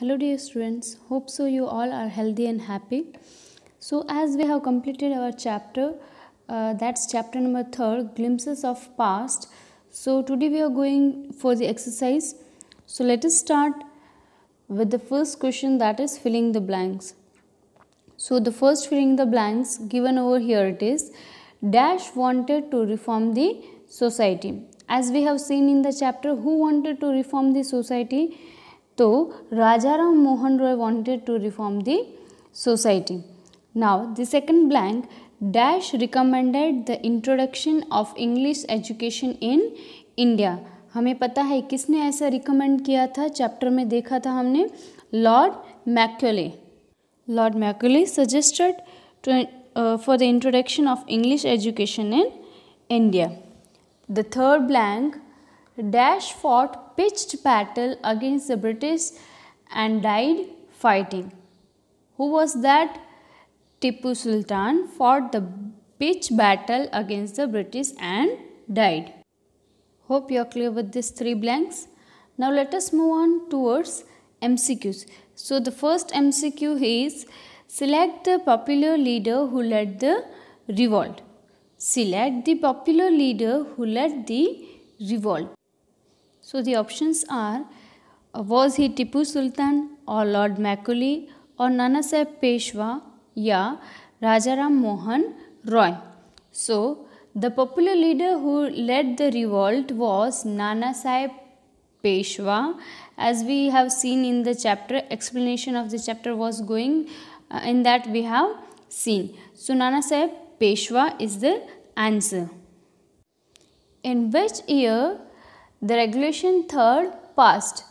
hello dear students hope so you all are healthy and happy so as we have completed our chapter uh, that's chapter number 3 glimpses of past so today we are going for the exercise so let us start with the first question that is filling the blanks so the first filling the blanks given over here it is dash wanted to reform the society as we have seen in the chapter who wanted to reform the society तो Raja Ram Mohan Roy wanted to reform the society now the second blank dash recommended the introduction of English education in India हमें पता है किसने ऐसा recommend किया था chapter में देखा था हमने Lord Macaulay Lord Macaulay suggested for the introduction of English education in India the third blank dash fought pitched battle against the British and died fighting. Who was that? Tipu Sultan fought the pitch battle against the British and died. Hope you are clear with these three blanks. Now let us move on towards MCQs. So the first MCQ is select the popular leader who led the revolt. Select the popular leader who led the revolt. So the options are uh, was he Tipu Sultan or Lord Macaulay or Nanaseb Peshwa ya Rajaram Mohan Roy. So the popular leader who led the revolt was Nanasaheb Peshwa as we have seen in the chapter explanation of the chapter was going uh, in that we have seen. So Nanasaheb Peshwa is the answer. In which year the regulation third passed.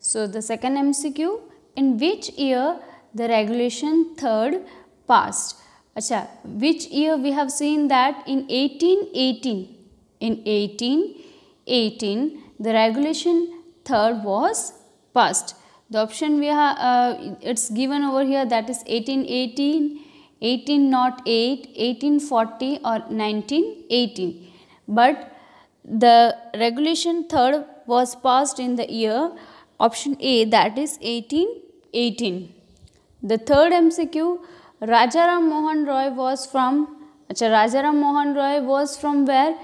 So the second MCQ in which year the regulation third passed. Acha, which year we have seen that in 1818. In 1818 the regulation third was passed. The option we have, uh, it's given over here that is 1818, 1808, 1840 or 1918. But the regulation third was passed in the year option A that is 1818. The third MCQ Rajaram Mohan Roy was from Achha, Rajaram Mohan Roy was from where?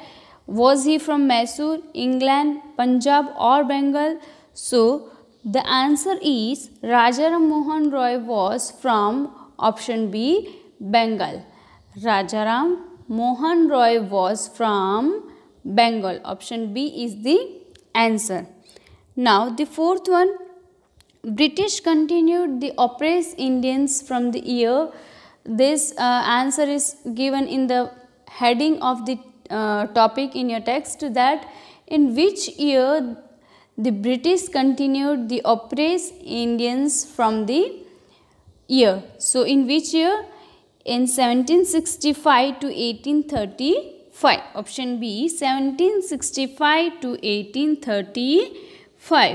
Was he from Mysore, England, Punjab or Bengal? So the answer is Rajaram Mohan Roy was from option B Bengal. Rajaram Mohan Roy was from Bengal. Option B is the answer. Now the fourth one. British continued the oppressed Indians from the year. This uh, answer is given in the heading of the uh, topic in your text that in which year the British continued the oppressed Indians from the year. So in which year? In 1765 to 1830 1865 option b 1765 to 1835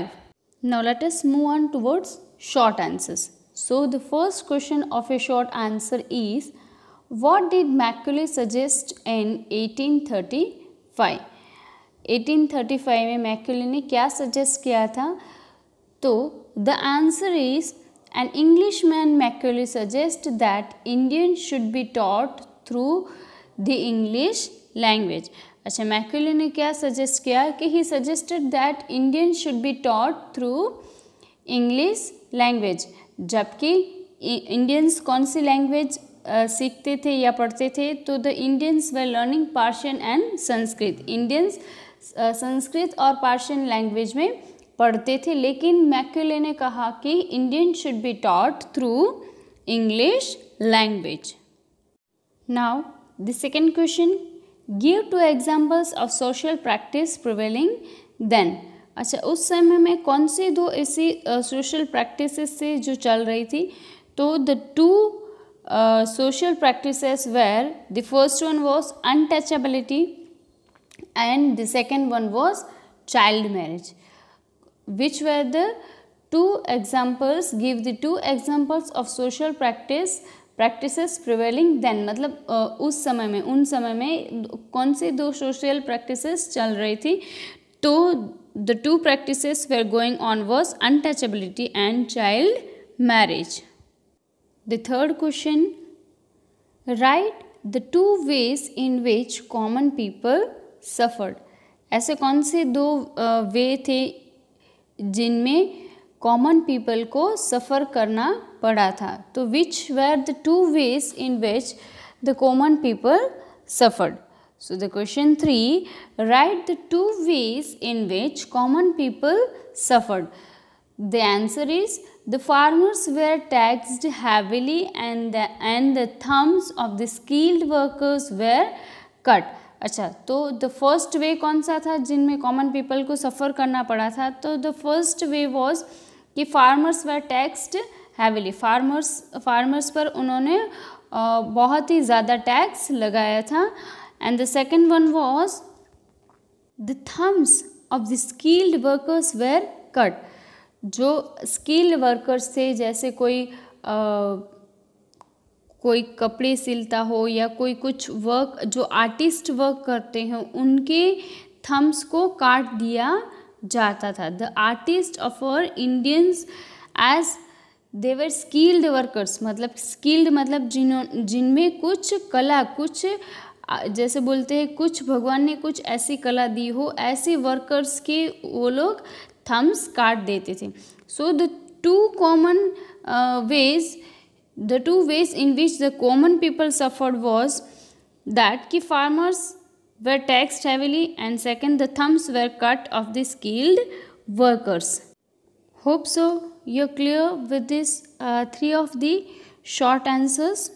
now let us move on towards short answers so the first question of a short answer is what did macaulay suggest in 1835 1835 mein macaulay ne kya suggest kiya tha to the answer is an Englishman Macaulay suggests that Indians should be taught through the English language अच्छा Macaulay ने क्या suggest किया कि he suggested that Indian should be taught through English language जबकि Indians कौन सी language सीखते थे या पढ़ते थे तो the Indians were learning Persian and Sanskrit Indians Sanskrit और पार्शियन लैंग्वेज में पढ़ते थे लेकिन मैक्यूले ने कहा कि Indian should be taught through English language now the second question give two examples of social practice prevailing then अच्छा उस समय में कौन सी दो ऐसी सोशल प्रैक्टिस से जो चल रही थी तो the two social practice were the first one was untouchability and the second one was child marriage which were the two examples give the two examples of social practice practices prevailing then मतलब उस समय में उन समय में कौन सी दो social practices चल रही थी तो the two practices were going on were untouchability and child marriage the third question right the two ways in which common people suffered ऐसे कौन से दो वे थे जिनमें कॉमन पीपल को सफ़र करना पड़ा था तो which were the two ways in which the common people suffered so the question three right the two ways in which common people suffered the answer is the farmers were taxed heavily and the and the thumbs of the skilled workers were cut अच्छा तो the first वे कौन सा था जिनमें common people को सफ़र करना पड़ा था तो द फर्स्ट वे वॉज़ कि farmers were taxed heavily farmers farmers पर उन्होंने बहुत ही ज़्यादा टैक्स लगाया था and the second one was the thumbs of the skilled workers were cut जो स्किल्ड वर्कर्स थे जैसे कोई आ, कोई कपड़े सिलता हो या कोई कुछ वर्क जो आर्टिस्ट वर्क करते हैं उनके थम्स को काट दिया जाता था the artist of our Indians as their skilled workers मतलब स्किल्ड मतलब जिन्हों जिनमें कुछ कला कुछ जैसे बोलते हैं कुछ भगवान ने कुछ ऐसी कला दी हो ऐसे वर्कर्स के वो लोग थम्स काट देते थे so the two common ways the two ways in which the common people suffered was that कि farmers were taxed heavily and second the thumbs were cut of the skilled workers. Hope so you're clear with these uh, three of the short answers.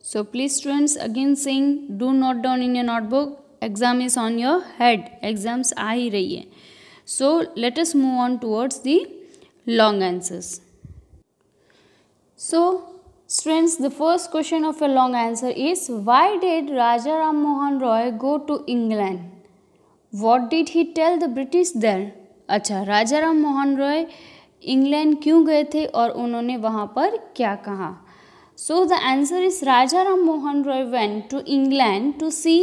So please students again saying do note down in your notebook exam is on your head exams are hi rahi hai. So let us move on towards the long answers. So Friends, the first question of a long answer is why did Raja Ram Mohan Roy go to England? What did he tell the British there? अच्छा Raja Ram Mohan Roy England क्यों गए थे और उन्होंने वहाँ पर क्या कहा so the answer is Raja Ram Mohan Roy went to England to see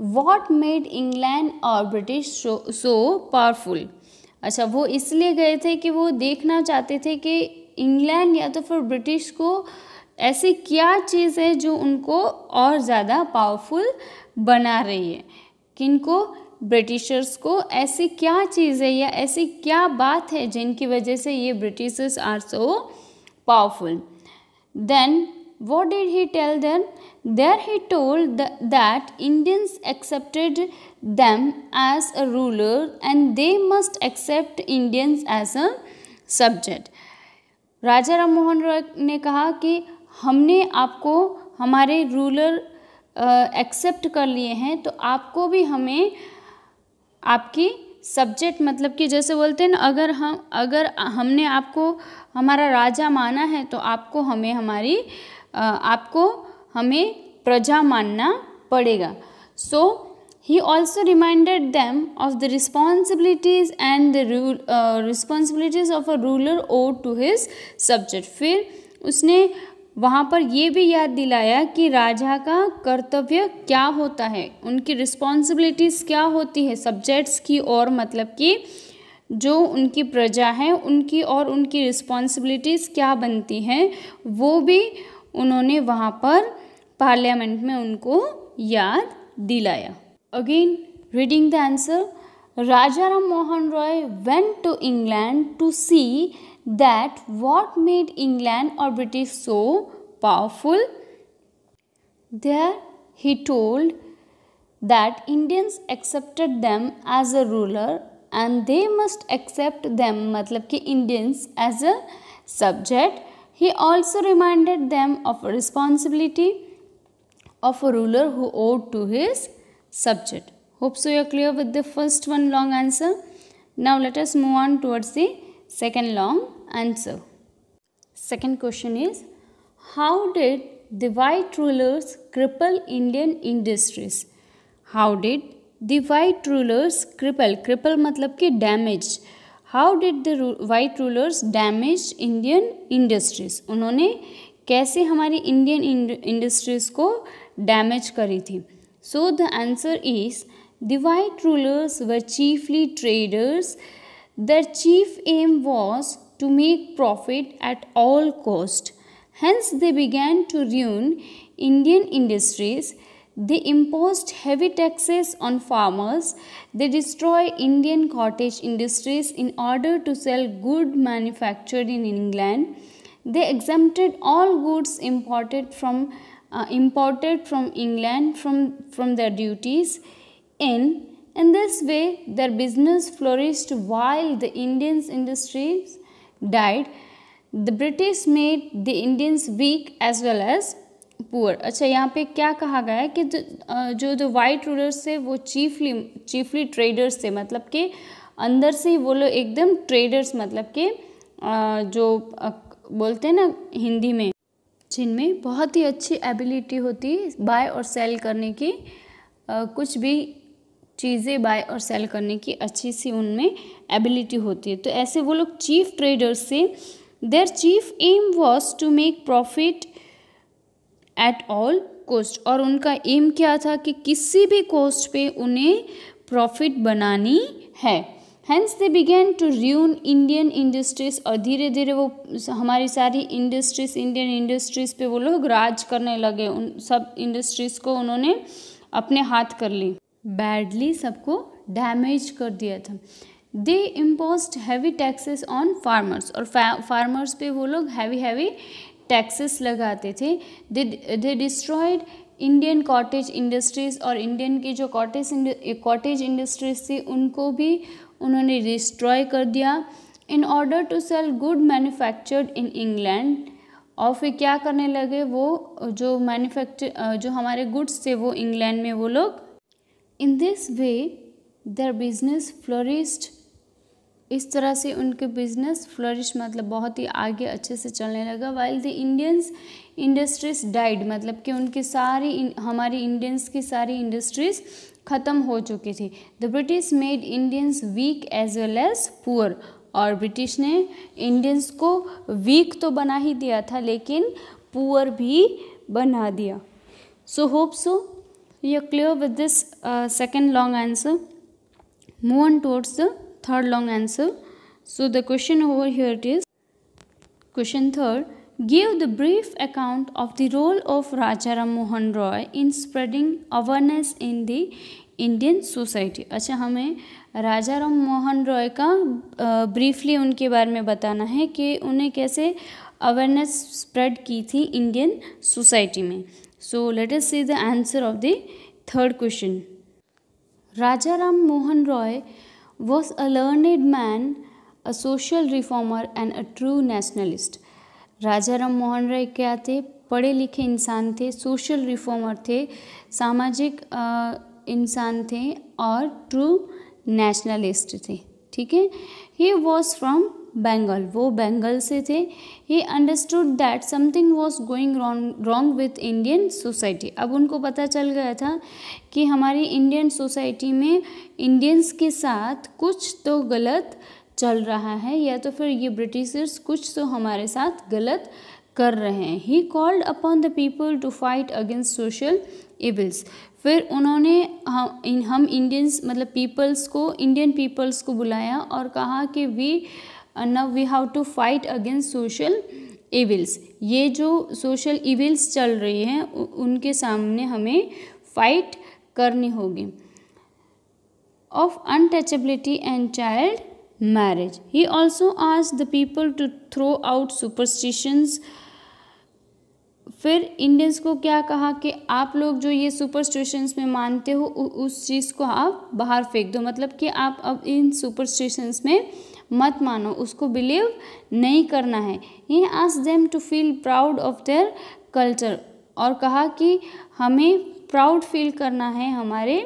what made England और ब्रिटिश सो पावरफुल अच्छा वो इसलिए गए थे कि वो देखना चाहते थे कि इंग्लैंड या तो फिर ब्रिटिश को ऐसी क्या चीज़ है जो उनको और ज़्यादा पावरफुल बना रही है किनको ब्रिटिशर्स को ऐसी क्या चीज़ है या ऐसी क्या बात है जिनकी वजह से ये Britishers are so powerful then what did he tell then there he told that Indians accepted them as a ruler and they must accept Indians as a subject Raja Ram Mohan Roy ने कहा कि हमने आपको हमारे रूलर एक्सेप्ट कर लिए हैं तो आपको भी हमें आपकी सब्जेक्ट मतलब कि जैसे बोलते हैं ना अगर हम अगर हमने आपको हमारा राजा माना है तो आपको हमें हमारी आपको हमें प्रजा मानना पड़ेगा so he also reminded them of the responsibilities and the rule responsibilities of a ruler owe to his subject फिर उसने वहाँ पर ये भी याद दिलाया कि राजा का कर्तव्य क्या होता है उनकी रिस्पॉन्सिबिलिटीज़ क्या होती है सब्जेक्ट्स की और मतलब कि जो उनकी प्रजा है उनकी और उनकी रिस्पॉन्सिबिलिटीज़ क्या बनती हैं वो भी उन्होंने वहाँ पर पार्लियामेंट में उनको याद दिलाया again reading the answer Raja Ram Mohan Roy went to England to see that what made England or British so powerful? There he told that Indians accepted them as a ruler and they must accept them मतलब कि Indians as a subject. He also reminded them of a responsibility of a ruler who owed to his subject. Hope so you are clear with the first one long answer. Now let us move on towards the second long answer. Second question is How did the white rulers cripple Indian industries? How did the white rulers cripple? Cripple matlab ki damage. How did the white rulers damage Indian industries? Unhone kaise hamari Indian industries ko damage kari thi? So the answer is The white rulers were chiefly traders. Their chief aim was to make profit at all cost. Hence they began to ruin Indian industries. They imposed heavy taxes on farmers. They destroy Indian cottage industries in order to sell good manufactured in England. They exempted all goods imported from uh, imported from England from, from their duties. In, in this way, their business flourished while the Indians' industries died the British made the Indians weak as well as poor अच्छा यहाँ पे क्या कहा गया है कि जो जो वाइट रूलर्स थे वो चीफली चीफली ट्रेडर्स थे मतलब कि अंदर से ही वो लोग एकदम ट्रेडर्स मतलब के जो बोलते हैं ना हिंदी में जिनमें बहुत ही अच्छी एबिलिटी होती बाय और सेल करने की कुछ भी चीज़ें बाय और सेल करने की अच्छी सी उनमें एबिलिटी होती है तो ऐसे वो लोग चीफ ट्रेडर्स से their chief aim was to make profit at all cost और उनका एम क्या था कि किसी भी कोस्ट पे उन्हें प्रॉफिट बनानी है hence they began to ruin Indian industries और धीरे धीरे वो हमारी सारी इंडस्ट्रीज इंडियन इंडस्ट्रीज पे वो लोग राज करने लगे उन सब इंडस्ट्रीज़ को उन्होंने अपने हाथ कर ली बैडली सबको डैमेज कर दिया था they impose heavy taxes on farmers और फार्मर्स पे वो लोग हैवी हैवी टैक्सेस लगाते थे they they destroyed Indian cottage industries और इंडियन की जो कॉटेज कॉटेज इंडस्ट्रीज थी उनको भी उन्होंने डिस्ट्रॉय कर दिया in order to sell good manufactured in England और फिर क्या करने लगे वो जो मैन्युफैक्चर जो हमारे गुड्स थे वो इंग्लैंड में वो लोग in this way their business flourished इस तरह से उनके बिजनेस फ्लोरिश मतलब बहुत ही आगे अच्छे से चलने लगा while the Indians industries died मतलब कि उनकी सारी हमारी इंडियंस की सारी इंडस्ट्रीज़ ख़त्म हो चुकी थी the British made Indians weak as well as poor और ब्रिटिश ने इंडियंस को वीक तो बना ही दिया था लेकिन पुअर भी बना दिया so hope so we are clear with this uh, second long answer move on towards the third long answer so the question over here it is question third give the brief account of the role of Raja Ram Mohan Roy in spreading awareness in the Indian society अच्छा हमें राजा राम मोहन रॉय का briefly उनके बारे में बताना है कि उन्हें कैसे अवेयरनेस स्प्रेड की थी इंडियन सोसाइटी में So let us see the answer of the third question. Rajaram Mohan Roy was a learned man, a social reformer and a true nationalist. Rajaram mohan roy kya the पढ़े लिखे इंसान थे social reformer थे सामाजिक इंसान थे और ट्रू नेशनलिस्ट थे ठीक है ही वॉज फ्रॉम बेंगल वो बेंगल से थे he understood that something was going wrong wrong with Indian society अब उनको पता चल गया था कि हमारी इंडियन सोसाइटी में इंडियंस के साथ कुछ तो गलत चल रहा है या तो फिर ये ब्रिटिशर्स कुछ तो हमारे साथ गलत कर रहे हैं he called upon the people to fight against social evils फिर उन्होंने हम हम इंडियंस मतलब पीपल्स को इंडियन पीपल्स को बुलाया और कहा कि we now we have to fight against social evils ये जो सोशल इविल्स चल रही हैं उनके सामने हमें फाइट करनी होगी of untouchability and child marriage he also आज the people to throw out superstitions फिर इंडियंस को क्या कहा कि आप लोग जो ये सुपरस्टिशंस में मानते हो उस चीज़ को आप बाहर फेंक दो मतलब कि आप अब इन सुपरस्टिशंस में मत मानो उसको बिलीव नहीं करना है he ask them to feel proud of their culture और कहा कि हमें प्राउड फील करना है हमारे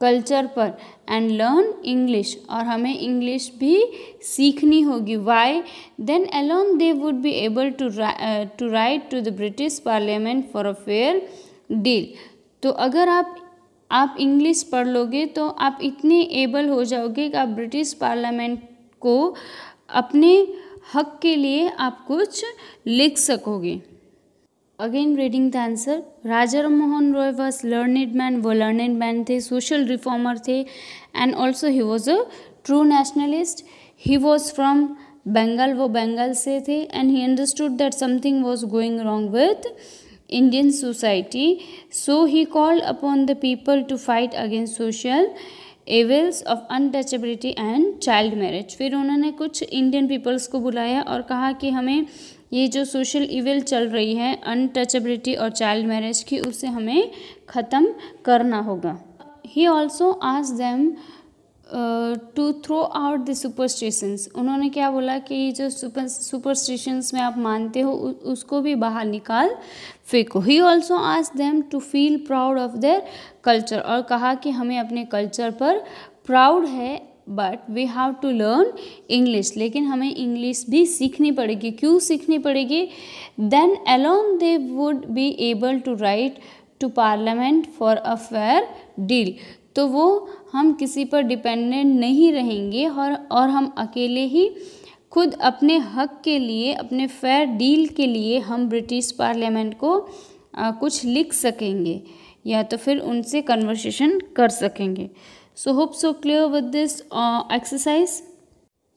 कल्चर पर एंड लर्न इंग्लिश और हमें इंग्लिश भी सीखनी होगी why then alone they would be able to to write to the British parliament for a fair deal तो अगर आप आप इंग्लिश पढ़ लोगे तो आप इतने एबल हो जाओगे कि आप ब्रिटिश पार्लियामेंट को अपने हक के लिए आप कुछ लिख सकोगे again reading the answer Raja Mohan Roy was learned man वो लर्निड मैन थे सोशल रिफॉर्मर थे and also he was a true nationalist he was from Bengal वो बंगाल से थे and he understood that something was going wrong with Indian society so he call upon the people to fight against social evils of untouchability and child marriage फिर उन्होंने कुछ Indian peoples को बुलाया और कहा कि हमें ये जो सोशल इवेल चल रही है अनटचेबिलिटी और चाइल्ड मैरिज की उसे हमें ख़त्म करना होगा ही ऑल्सो आज them to throw out the superstitions उन्होंने क्या बोला कि जो सुपर सुपरस्टिशंस में आप मानते हो उसको भी बाहर निकाल फेंको ही ऑल्सो आज them to feel proud of their culture और कहा कि हमें अपने कल्चर पर प्राउड है but we have to learn English लेकिन हमें इंग्लिश भी सीखनी पड़ेगी क्यों सीखनी पड़ेगी then alone they would be able to write to parliament for a fair deal तो वो हम किसी पर डिपेंडेंट नहीं रहेंगे और और हम अकेले ही खुद अपने हक के लिए अपने फेयर डील के लिए हम ब्रिटिश पार्लियामेंट को आ, कुछ लिख सकेंगे या तो फिर उनसे कन्वर्सेशन कर सकेंगे so hope so clear with this exercise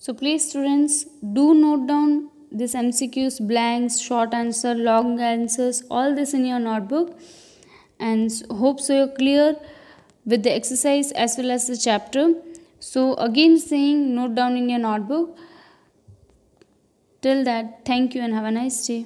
so please students do note down this M C Qs blanks short answer long answers all this in your notebook and hope so you're clear with the exercise as well as the chapter. So again saying note down in your notebook. Till that, thank you and have a nice day.